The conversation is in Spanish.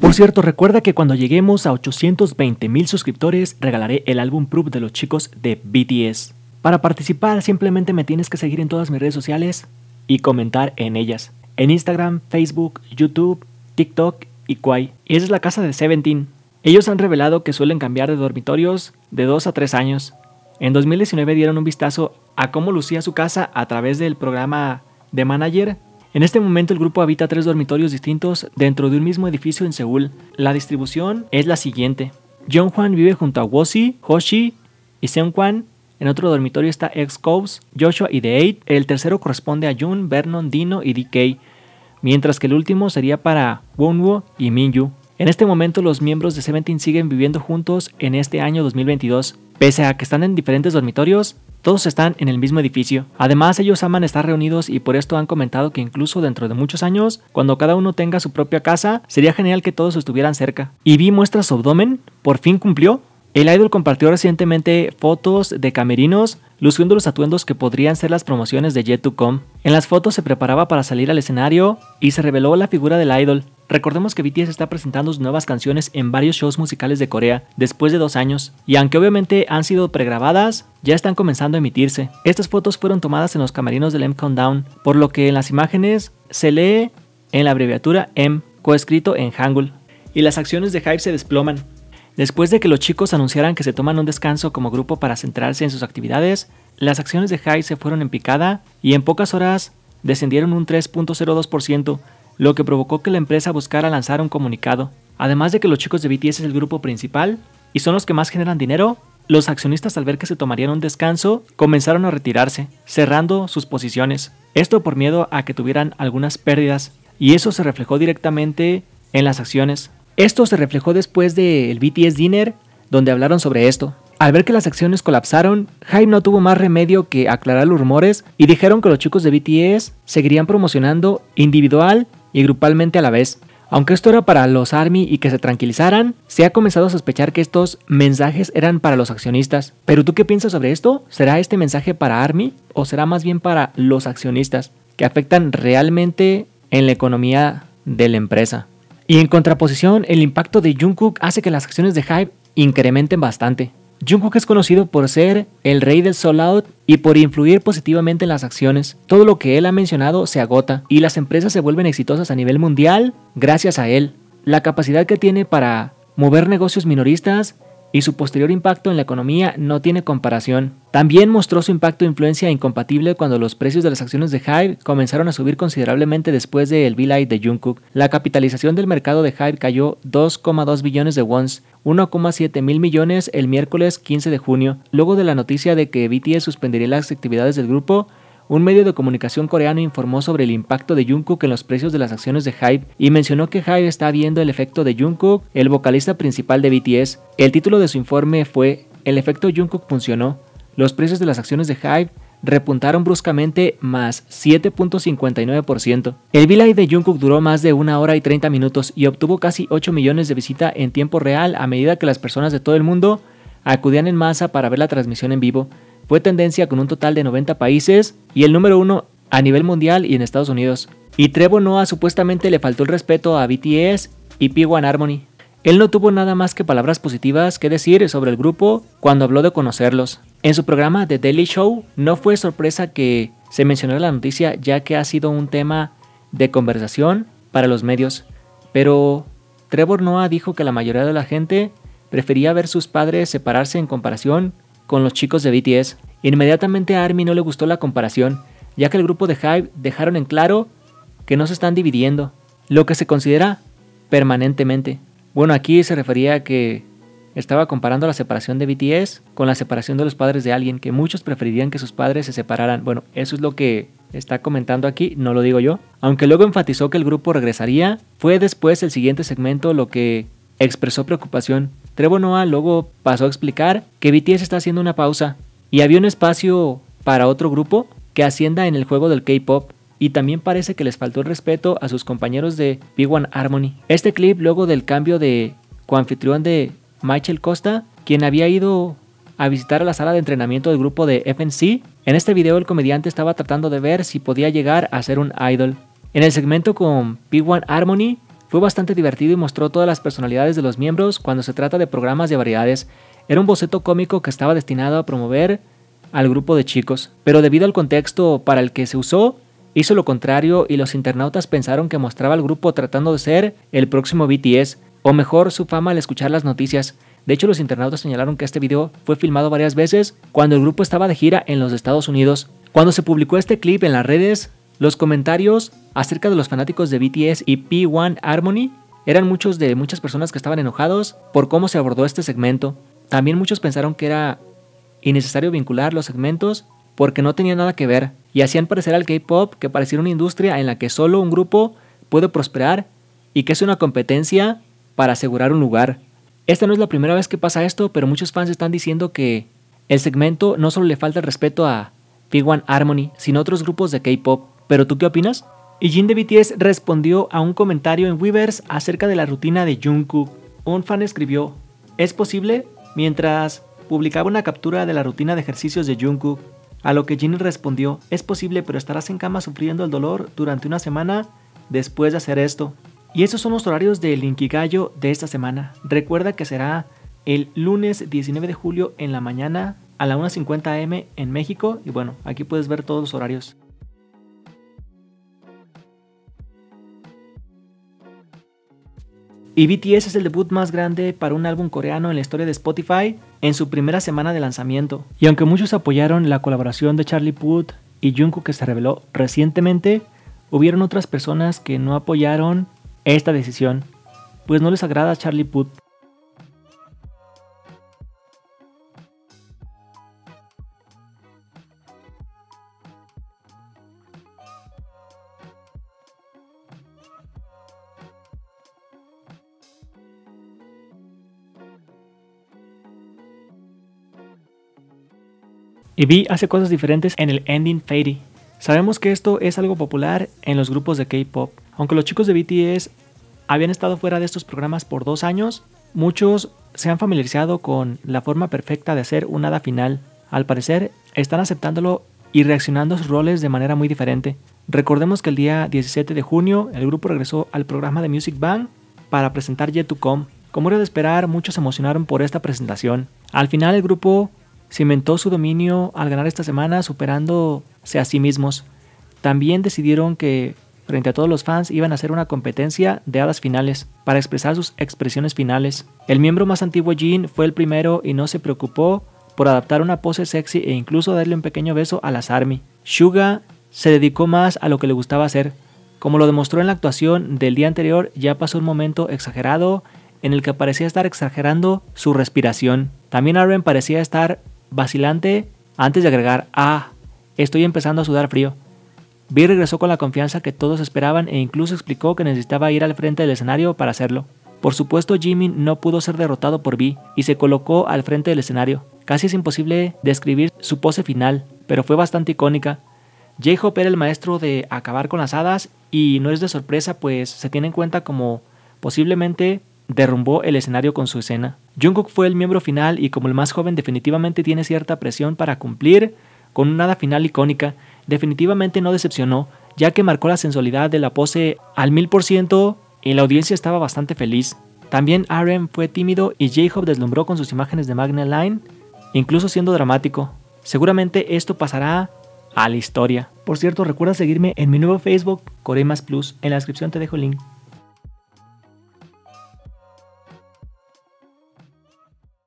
Por cierto, recuerda que cuando lleguemos a 820 mil suscriptores regalaré el álbum Proof de los chicos de BTS. Para participar simplemente me tienes que seguir en todas mis redes sociales y comentar en ellas. En Instagram, Facebook, YouTube, TikTok y Kwai. Y esa es la casa de Seventeen. Ellos han revelado que suelen cambiar de dormitorios de 2 a 3 años. En 2019 dieron un vistazo a cómo lucía su casa a través del programa de manager en este momento el grupo habita tres dormitorios distintos dentro de un mismo edificio en Seúl. La distribución es la siguiente. John Juan vive junto a Wosi, Hoshi y Seung Kwan. En otro dormitorio está ex Coves, Joshua y The Eight. El tercero corresponde a Jun, Vernon, Dino y DK. Mientras que el último sería para Wonwo y Minyu. En este momento los miembros de Seventeen siguen viviendo juntos en este año 2022. Pese a que están en diferentes dormitorios, todos están en el mismo edificio. Además, ellos aman estar reunidos y por esto han comentado que incluso dentro de muchos años, cuando cada uno tenga su propia casa, sería genial que todos estuvieran cerca. Y vi muestra su abdomen, por fin cumplió. El idol compartió recientemente fotos de camerinos luciendo los atuendos que podrían ser las promociones de Jet2Com. En las fotos se preparaba para salir al escenario y se reveló la figura del idol, Recordemos que BTS está presentando sus nuevas canciones en varios shows musicales de Corea después de dos años, y aunque obviamente han sido pregrabadas, ya están comenzando a emitirse. Estas fotos fueron tomadas en los camarinos del M Countdown, por lo que en las imágenes se lee en la abreviatura M, coescrito en Hangul, y las acciones de Hype se desploman. Después de que los chicos anunciaran que se toman un descanso como grupo para centrarse en sus actividades, las acciones de Hype se fueron en picada y en pocas horas descendieron un 3.02%, lo que provocó que la empresa buscara lanzar un comunicado. Además de que los chicos de BTS es el grupo principal y son los que más generan dinero, los accionistas al ver que se tomarían un descanso comenzaron a retirarse, cerrando sus posiciones. Esto por miedo a que tuvieran algunas pérdidas y eso se reflejó directamente en las acciones. Esto se reflejó después del BTS Dinner, donde hablaron sobre esto. Al ver que las acciones colapsaron, Hype no tuvo más remedio que aclarar los rumores y dijeron que los chicos de BTS seguirían promocionando individual y grupalmente a la vez. Aunque esto era para los Army y que se tranquilizaran, se ha comenzado a sospechar que estos mensajes eran para los accionistas. Pero tú qué piensas sobre esto? ¿Será este mensaje para Army o será más bien para los accionistas que afectan realmente en la economía de la empresa? Y en contraposición, el impacto de Jungkook hace que las acciones de Hype incrementen bastante. Jungkook es conocido por ser el rey del sold out y por influir positivamente en las acciones. Todo lo que él ha mencionado se agota y las empresas se vuelven exitosas a nivel mundial gracias a él. La capacidad que tiene para mover negocios minoristas y su posterior impacto en la economía no tiene comparación. También mostró su impacto e influencia incompatible cuando los precios de las acciones de Hive comenzaron a subir considerablemente después del V-Light de Jungkook. La capitalización del mercado de Hype cayó 2,2 billones de wons, 1,7 mil millones el miércoles 15 de junio, luego de la noticia de que BTS suspendería las actividades del grupo un medio de comunicación coreano informó sobre el impacto de Jungkook en los precios de las acciones de Hype y mencionó que HYBE está viendo el efecto de Jungkook, el vocalista principal de BTS. El título de su informe fue El efecto Jungkook funcionó. Los precios de las acciones de Hype repuntaron bruscamente más 7.59%. El V-Live de Jungkook duró más de una hora y 30 minutos y obtuvo casi 8 millones de visitas en tiempo real a medida que las personas de todo el mundo acudían en masa para ver la transmisión en vivo. Fue tendencia con un total de 90 países y el número uno a nivel mundial y en Estados Unidos. Y Trevor Noah supuestamente le faltó el respeto a BTS y P1 Harmony. Él no tuvo nada más que palabras positivas que decir sobre el grupo cuando habló de conocerlos. En su programa The Daily Show no fue sorpresa que se mencionara la noticia ya que ha sido un tema de conversación para los medios. Pero Trevor Noah dijo que la mayoría de la gente prefería ver sus padres separarse en comparación con los chicos de BTS. Inmediatamente a Army no le gustó la comparación, ya que el grupo de Hype dejaron en claro que no se están dividiendo, lo que se considera permanentemente. Bueno, aquí se refería a que estaba comparando la separación de BTS con la separación de los padres de alguien, que muchos preferirían que sus padres se separaran. Bueno, eso es lo que está comentando aquí, no lo digo yo. Aunque luego enfatizó que el grupo regresaría, fue después el siguiente segmento lo que expresó preocupación Trevor Noah luego pasó a explicar que BTS está haciendo una pausa y había un espacio para otro grupo que ascienda en el juego del K-pop y también parece que les faltó el respeto a sus compañeros de p 1 Harmony. Este clip luego del cambio de coanfitrión de Michael Costa, quien había ido a visitar la sala de entrenamiento del grupo de FNC. En este video el comediante estaba tratando de ver si podía llegar a ser un idol. En el segmento con P1 Harmony, fue bastante divertido y mostró todas las personalidades de los miembros cuando se trata de programas de variedades. Era un boceto cómico que estaba destinado a promover al grupo de chicos, pero debido al contexto para el que se usó, hizo lo contrario y los internautas pensaron que mostraba al grupo tratando de ser el próximo BTS, o mejor su fama al escuchar las noticias. De hecho, los internautas señalaron que este video fue filmado varias veces cuando el grupo estaba de gira en los Estados Unidos. Cuando se publicó este clip en las redes, los comentarios acerca de los fanáticos de BTS y P1 Harmony eran muchos de muchas personas que estaban enojados por cómo se abordó este segmento. También muchos pensaron que era innecesario vincular los segmentos porque no tenían nada que ver y hacían parecer al K-pop que pareciera una industria en la que solo un grupo puede prosperar y que es una competencia para asegurar un lugar. Esta no es la primera vez que pasa esto, pero muchos fans están diciendo que el segmento no solo le falta el respeto a P1 Harmony, sino a otros grupos de K-pop. ¿Pero tú qué opinas? Y Jin de BTS respondió a un comentario en Weverse acerca de la rutina de Jungkook. Un fan escribió, ¿es posible? Mientras publicaba una captura de la rutina de ejercicios de Jungkook, a lo que Jin respondió, es posible pero estarás en cama sufriendo el dolor durante una semana después de hacer esto. Y esos son los horarios del Inkigayo de esta semana. Recuerda que será el lunes 19 de julio en la mañana a la 1.50 am en México. Y bueno, aquí puedes ver todos los horarios. Y BTS es el debut más grande para un álbum coreano en la historia de Spotify en su primera semana de lanzamiento. Y aunque muchos apoyaron la colaboración de Charlie Puth y Jungkook que se reveló recientemente, hubieron otras personas que no apoyaron esta decisión, pues no les agrada Charlie Puth. Y V hace cosas diferentes en el ending Fairy. Sabemos que esto es algo popular en los grupos de K-pop. Aunque los chicos de BTS habían estado fuera de estos programas por dos años, muchos se han familiarizado con la forma perfecta de hacer un hada final. Al parecer, están aceptándolo y reaccionando a sus roles de manera muy diferente. Recordemos que el día 17 de junio el grupo regresó al programa de Music Bank para presentar Yet to Come. Como era de esperar, muchos se emocionaron por esta presentación. Al final el grupo Cimentó su dominio al ganar esta semana superándose a sí mismos. También decidieron que frente a todos los fans iban a hacer una competencia de hadas finales para expresar sus expresiones finales. El miembro más antiguo Jean fue el primero y no se preocupó por adaptar una pose sexy e incluso darle un pequeño beso a las Army. Suga se dedicó más a lo que le gustaba hacer. Como lo demostró en la actuación del día anterior, ya pasó un momento exagerado en el que parecía estar exagerando su respiración. También RM parecía estar vacilante antes de agregar, ah, estoy empezando a sudar frío. vi regresó con la confianza que todos esperaban e incluso explicó que necesitaba ir al frente del escenario para hacerlo. Por supuesto, Jimmy no pudo ser derrotado por Bee y se colocó al frente del escenario. Casi es imposible describir su pose final, pero fue bastante icónica. J-Hope era el maestro de acabar con las hadas y no es de sorpresa pues se tiene en cuenta como posiblemente derrumbó el escenario con su escena. Jungkook fue el miembro final y como el más joven definitivamente tiene cierta presión para cumplir con una nada final icónica, definitivamente no decepcionó, ya que marcó la sensualidad de la pose al 1000% y la audiencia estaba bastante feliz. También Aaron fue tímido y J-Hope deslumbró con sus imágenes de Magna Line, incluso siendo dramático. Seguramente esto pasará a la historia. Por cierto, recuerda seguirme en mi nuevo Facebook, Coremas Plus. En la descripción te dejo el link.